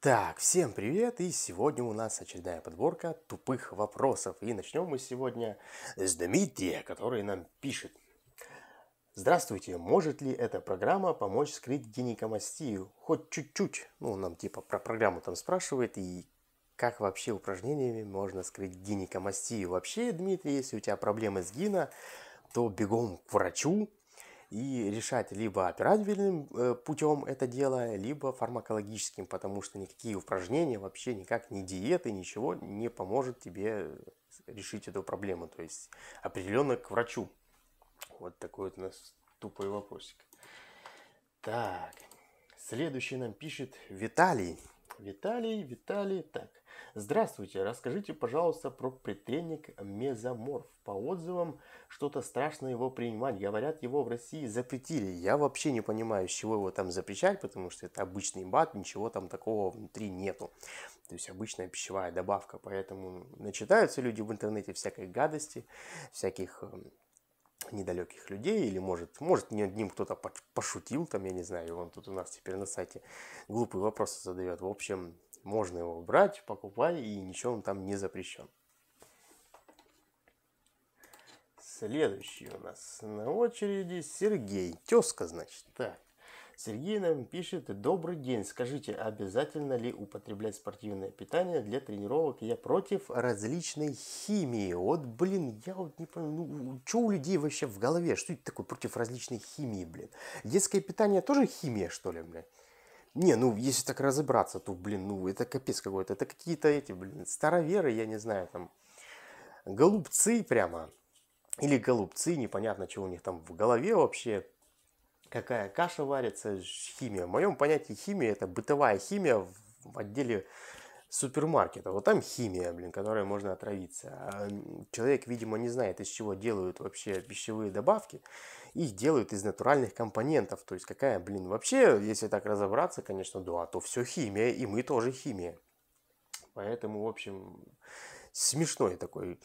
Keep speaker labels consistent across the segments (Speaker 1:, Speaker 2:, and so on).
Speaker 1: Так, всем привет, и сегодня у нас очередная подборка тупых вопросов. И начнем мы сегодня с Дмитрия, который нам пишет. Здравствуйте, может ли эта программа помочь скрыть гинекомастию? Хоть чуть-чуть. Ну, нам типа про программу там спрашивает, и как вообще упражнениями можно скрыть гинекомастию? Вообще, Дмитрий, если у тебя проблемы с гино, то бегом к врачу, и решать либо оперативным э, путем это дело, либо фармакологическим, потому что никакие упражнения, вообще никак ни диеты, ничего не поможет тебе решить эту проблему. То есть определенно к врачу. Вот такой вот у нас тупой вопросик. Так, следующий нам пишет Виталий. Виталий, Виталий, так. Здравствуйте, расскажите, пожалуйста, про претельник мезоморф. По отзывам, что-то страшное его принимать. Говорят, его в России запретили. Я вообще не понимаю, с чего его там запрещать, потому что это обычный бат, ничего там такого внутри нету. То есть обычная пищевая добавка. Поэтому начитаются люди в интернете всякой гадости, всяких э, недалеких людей, или может, может не одним кто-то пошутил, там, я не знаю, он тут у нас теперь на сайте глупые вопросы задает. В общем, можно его брать, покупай, и ничего он там не запрещен. Следующий у нас на очереди Сергей. Тезка, значит. Так. Сергей нам пишет, добрый день, скажите, обязательно ли употреблять спортивное питание для тренировок? Я против различной химии. Вот, блин, я вот не понимаю, ну, что у людей вообще в голове? Что это такое против различной химии, блин? Детское питание тоже химия, что ли, блин? Не, ну если так разобраться, то, блин, ну это капец какой-то. Это какие-то эти, блин, староверы, я не знаю, там, голубцы прямо. Или голубцы, непонятно, что у них там в голове вообще. Какая каша варится, химия. В моем понятии химия, это бытовая химия в отделе супермаркета. Вот там химия, блин, которой можно отравиться. А человек, видимо, не знает, из чего делают вообще пищевые добавки. Их делают из натуральных компонентов. То есть какая, блин, вообще, если так разобраться, конечно, да, то все химия, и мы тоже химия. Поэтому, в общем, смешной такой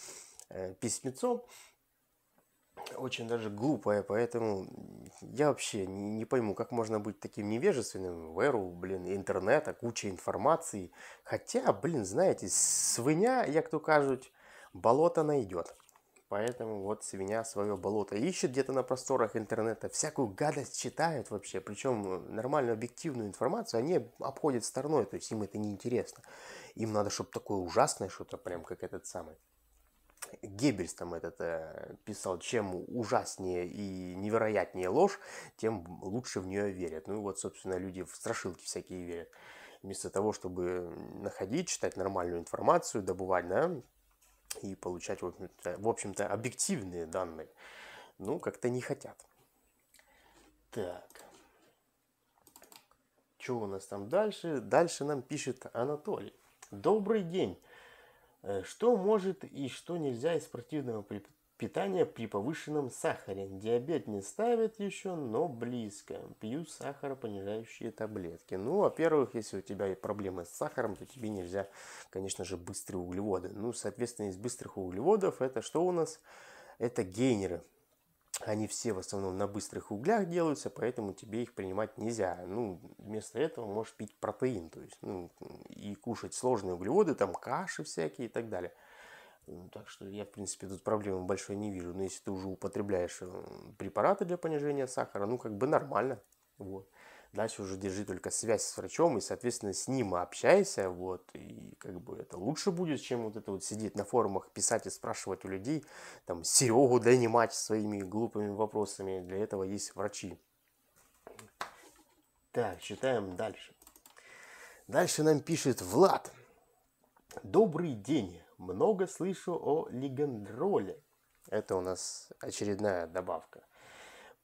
Speaker 1: э, письмецо очень даже глупая, поэтому я вообще не пойму, как можно быть таким невежественным в эру, блин, интернета, куча информации. Хотя, блин, знаете, свинья, как то кажут, болото найдет. Поэтому вот свинья свое болото ищет где-то на просторах интернета, всякую гадость читает вообще, причем нормальную объективную информацию они обходят стороной, то есть им это неинтересно. Им надо, чтобы такое ужасное что-то, прям как этот самый. Геббельс там этот э, писал, чем ужаснее и невероятнее ложь, тем лучше в нее верят. Ну и вот, собственно, люди в страшилки всякие верят. Вместо того, чтобы находить, читать нормальную информацию, добывать, да, и получать, в общем-то, в общем-то объективные данные. Ну, как-то не хотят. Так. Что у нас там дальше? Дальше нам пишет Анатолий. Добрый день. Э, что может и что нельзя из спортивного питания при повышенном сахаре? Диабет не ставит еще, но близко. Пью сахаропонижающие таблетки. Ну, во-первых, если у тебя проблемы с сахаром, то тебе нельзя, конечно же, быстрые углеводы. Ну, соответственно, из быстрых углеводов это что у нас? Это гейнеры они все в основном на быстрых углях делаются, поэтому тебе их принимать нельзя. Ну, вместо этого можешь пить протеин, то есть, ну, и кушать сложные углеводы, там, каши всякие и так далее. Ну, так что я, в принципе, тут проблемы большой не вижу. Но если ты уже употребляешь э, препараты для понижения сахара, ну, как бы нормально. Вот. Дальше уже держи только связь с врачом и, соответственно, с ним общайся, вот, и как бы это лучше будет, чем вот это вот сидеть на форумах, писать и спрашивать у людей, там, Серегу донимать своими глупыми вопросами, для этого есть врачи. Так, читаем дальше. Дальше нам пишет Влад. Добрый день. Много слышу о легендроле. Это у нас очередная добавка.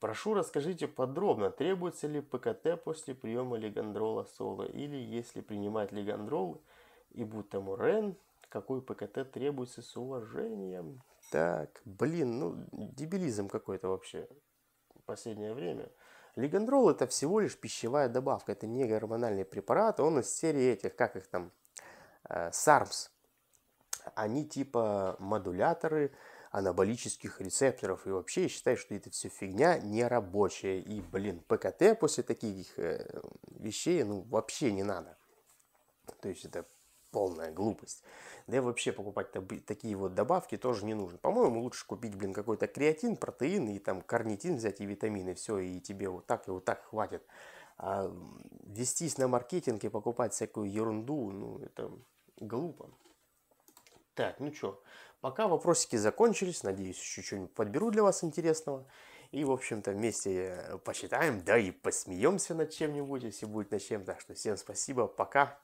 Speaker 1: Прошу расскажите подробно, требуется ли ПКТ после приема легандрола соло, или если принимать легандрол и бутамурен, какой ПКТ требуется с уважением. Так, блин, ну дебилизм какой-то вообще в последнее время. Лигандрол это всего лишь пищевая добавка, это не гормональный препарат, он из серии этих, как их там, э, SARMS. Они типа модуляторы, анаболических рецепторов. И вообще я считаю, что это все фигня нерабочая. И, блин, ПКТ после таких э, вещей, ну, вообще не надо. То есть это полная глупость. Да и вообще покупать такие вот добавки тоже не нужно. По-моему, лучше купить, блин, какой-то креатин, протеин и там карнитин взять и витамины, все, и тебе вот так и вот так хватит. А вестись на маркетинг и покупать всякую ерунду, ну, это глупо. Так, ну чё, Пока вопросики закончились, надеюсь, еще что-нибудь подберу для вас интересного. И, в общем-то, вместе э, посчитаем, да и посмеемся над чем-нибудь, если будет над чем. Так что всем спасибо, пока.